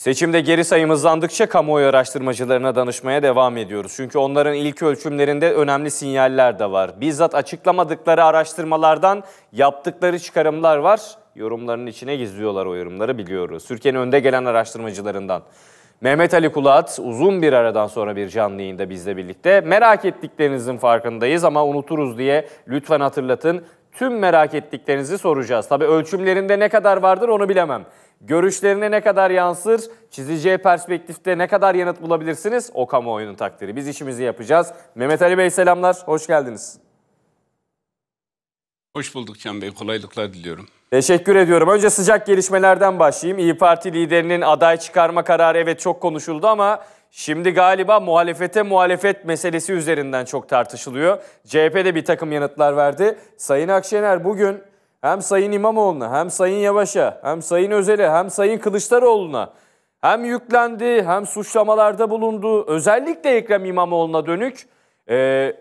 Seçimde geri sayım hızlandıkça kamuoyu araştırmacılarına danışmaya devam ediyoruz. Çünkü onların ilk ölçümlerinde önemli sinyaller de var. Bizzat açıklamadıkları araştırmalardan yaptıkları çıkarımlar var. Yorumlarının içine gizliyorlar o yorumları biliyoruz. Türkiye'nin önde gelen araştırmacılarından. Mehmet Ali Kulat uzun bir aradan sonra bir canlı yayında bizle birlikte. Merak ettiklerinizin farkındayız ama unuturuz diye lütfen hatırlatın. Tüm merak ettiklerinizi soracağız. Tabii ölçümlerinde ne kadar vardır onu bilemem. Görüşlerine ne kadar yansır, çizeceği perspektifte ne kadar yanıt bulabilirsiniz o kamuoyunun takdiri. Biz işimizi yapacağız. Mehmet Ali Bey selamlar, hoş geldiniz. Hoş bulduk Can Bey, kolaylıklar diliyorum. Teşekkür ediyorum. Önce sıcak gelişmelerden başlayayım. İyi Parti liderinin aday çıkarma kararı evet çok konuşuldu ama şimdi galiba muhalefete muhalefet meselesi üzerinden çok tartışılıyor. CHP de bir takım yanıtlar verdi. Sayın Akşener bugün hem Sayın İmamoğlu'na, hem Sayın Yavaş'a, hem Sayın Özel'e, hem Sayın Kılıçdaroğlu'na hem yüklendi hem suçlamalarda bulundu. Özellikle Ekrem İmamoğlu'na dönük e,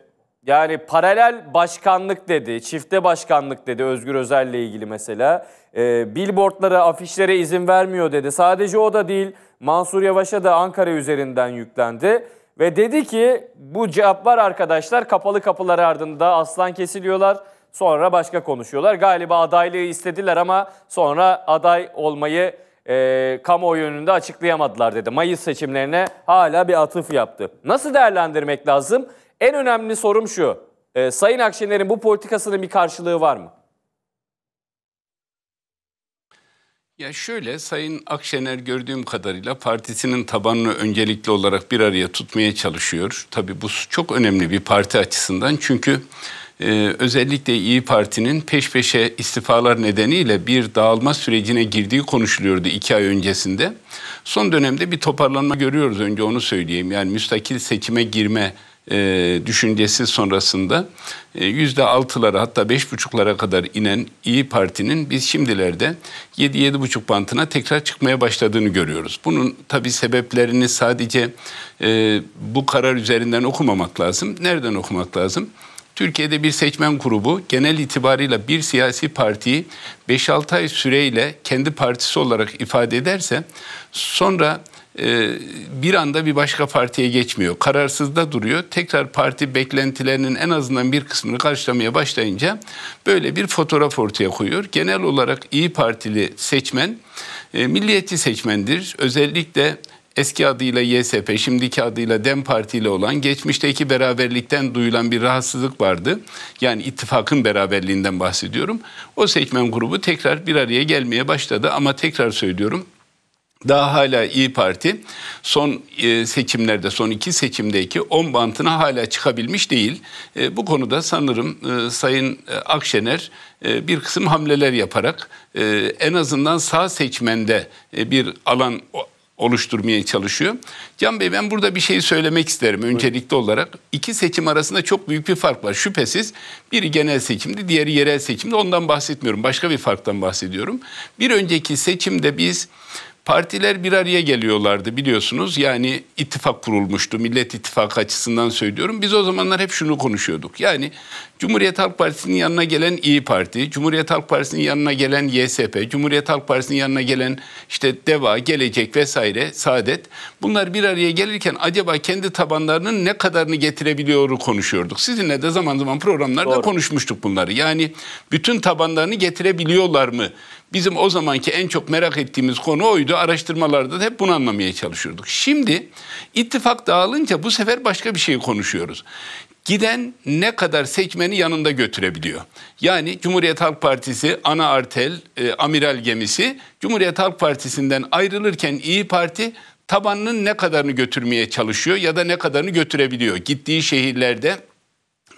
yani paralel başkanlık dedi, çifte başkanlık dedi Özgür Özel'le ilgili mesela. E, billboardlara, afişlere izin vermiyor dedi. Sadece o da değil Mansur Yavaş'a da Ankara üzerinden yüklendi. Ve dedi ki bu cevap var arkadaşlar kapalı kapılar ardında aslan kesiliyorlar. Sonra başka konuşuyorlar. Galiba adaylığı istediler ama sonra aday olmayı e, kamuoyu önünde açıklayamadılar dedi. Mayıs seçimlerine hala bir atıf yaptı. Nasıl değerlendirmek lazım? En önemli sorum şu. E, Sayın Akşener'in bu politikasının bir karşılığı var mı? Ya şöyle Sayın Akşener gördüğüm kadarıyla partisinin tabanını öncelikli olarak bir araya tutmaya çalışıyor. Tabii bu çok önemli bir parti açısından çünkü e, özellikle İyi Parti'nin peş peşe istifalar nedeniyle bir dağılma sürecine girdiği konuşuluyordu iki ay öncesinde. Son dönemde bir toparlanma görüyoruz önce onu söyleyeyim. Yani müstakil seçime girme e, düşüncesi sonrasında e, yüzde altılara hatta beş buçuklara kadar inen İyi Parti'nin biz şimdilerde yedi yedi buçuk bantına tekrar çıkmaya başladığını görüyoruz. Bunun tabi sebeplerini sadece e, bu karar üzerinden okumamak lazım. Nereden okumak lazım? Türkiye'de bir seçmen grubu genel itibarıyla bir siyasi partiyi 5-6 ay süreyle kendi partisi olarak ifade ederse sonra e, bir anda bir başka partiye geçmiyor. Kararsızda duruyor. Tekrar parti beklentilerinin en azından bir kısmını karşılamaya başlayınca böyle bir fotoğraf ortaya koyuyor. Genel olarak iyi Partili seçmen e, milliyetçi seçmendir. Özellikle eski adıyla YSP, şimdiki adıyla DEM Parti ile olan geçmişteki beraberlikten duyulan bir rahatsızlık vardı. Yani ittifakın beraberliğinden bahsediyorum. O seçmen grubu tekrar bir araya gelmeye başladı ama tekrar söylüyorum daha hala İyi Parti son e, seçimlerde, son iki seçimdeki 10 bantına hala çıkabilmiş değil. E, bu konuda sanırım e, Sayın Akşener bir kısım hamleler yaparak en azından sağ seçmende bir alan oluşturmaya çalışıyor. Can Bey ben burada bir şey söylemek isterim öncelikli olarak. iki seçim arasında çok büyük bir fark var şüphesiz. Biri genel seçimdi, diğeri yerel seçimdi. Ondan bahsetmiyorum. Başka bir farktan bahsediyorum. Bir önceki seçimde biz Partiler bir araya geliyorlardı biliyorsunuz. Yani ittifak kurulmuştu. Millet İttifakı açısından söylüyorum. Biz o zamanlar hep şunu konuşuyorduk. Yani Cumhuriyet Halk Partisi'nin yanına gelen İyi Parti, Cumhuriyet Halk Partisi'nin yanına gelen YSP, Cumhuriyet Halk Partisi'nin yanına gelen işte DEVA, Gelecek vesaire, Saadet. Bunlar bir araya gelirken acaba kendi tabanlarının ne kadarını getirebiliyoru konuşuyorduk. Sizinle de zaman zaman programlarda Doğru. konuşmuştuk bunları. Yani bütün tabanlarını getirebiliyorlar mı? Bizim o zamanki en çok merak ettiğimiz konu oydu. Araştırmalarda da hep bunu anlamaya çalışıyorduk. Şimdi ittifak dağılınca bu sefer başka bir şey konuşuyoruz. Giden ne kadar seçmeni yanında götürebiliyor. Yani Cumhuriyet Halk Partisi ana artel, e, amiral gemisi Cumhuriyet Halk Partisi'nden ayrılırken İyi Parti tabanının ne kadarını götürmeye çalışıyor ya da ne kadarını götürebiliyor. Gittiği şehirlerde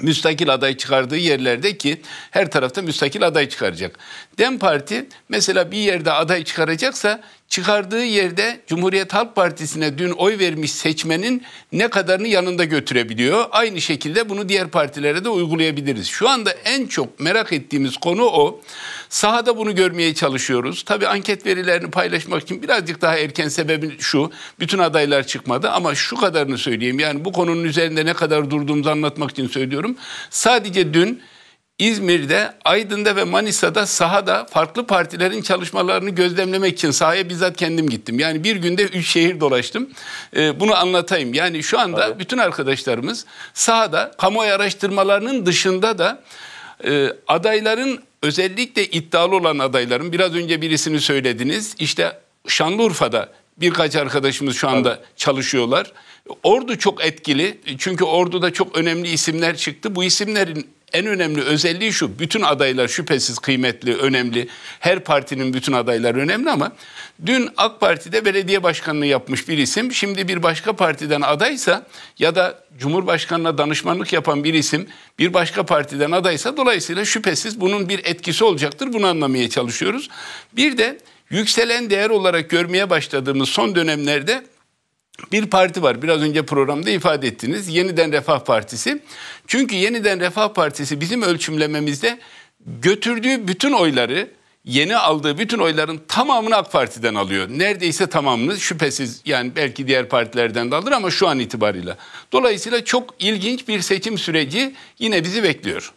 müstakil aday çıkardığı yerlerde ki her tarafta müstakil aday çıkaracak. Dem Parti mesela bir yerde aday çıkaracaksa çıkardığı yerde Cumhuriyet Halk Partisi'ne dün oy vermiş seçmenin ne kadarını yanında götürebiliyor. Aynı şekilde bunu diğer partilere de uygulayabiliriz. Şu anda en çok merak ettiğimiz konu o. Sahada bunu görmeye çalışıyoruz. Tabii anket verilerini paylaşmak için birazcık daha erken sebebi şu. Bütün adaylar çıkmadı ama şu kadarını söyleyeyim. Yani bu konunun üzerinde ne kadar durduğumuzu anlatmak için söylüyorum. Sadece dün İzmir'de, Aydın'da ve Manisa'da sahada farklı partilerin çalışmalarını gözlemlemek için sahaya bizzat kendim gittim. Yani bir günde üç şehir dolaştım. E, bunu anlatayım. Yani şu anda Tabii. bütün arkadaşlarımız sahada kamuoyu araştırmalarının dışında da e, adayların özellikle iddialı olan adayların biraz önce birisini söylediniz. İşte Şanlıurfa'da birkaç arkadaşımız şu anda Tabii. çalışıyorlar. Ordu çok etkili çünkü Ordu'da çok önemli isimler çıktı. Bu isimlerin en önemli özelliği şu. Bütün adaylar şüphesiz kıymetli, önemli. Her partinin bütün adayları önemli ama dün AK Parti'de belediye başkanlığı yapmış bir isim şimdi bir başka partiden adaysa ya da Cumhurbaşkanına danışmanlık yapan bir isim bir başka partiden adaysa dolayısıyla şüphesiz bunun bir etkisi olacaktır. Bunu anlamaya çalışıyoruz. Bir de yükselen değer olarak görmeye başladığımız son dönemlerde bir parti var. Biraz önce programda ifade ettiniz. Yeniden Refah Partisi. Çünkü Yeniden Refah Partisi bizim ölçümlememizde götürdüğü bütün oyları yeni aldığı bütün oyların tamamını AK Parti'den alıyor. Neredeyse tamamını şüphesiz yani belki diğer partilerden de alır ama şu an itibarıyla. Dolayısıyla çok ilginç bir seçim süreci yine bizi bekliyor.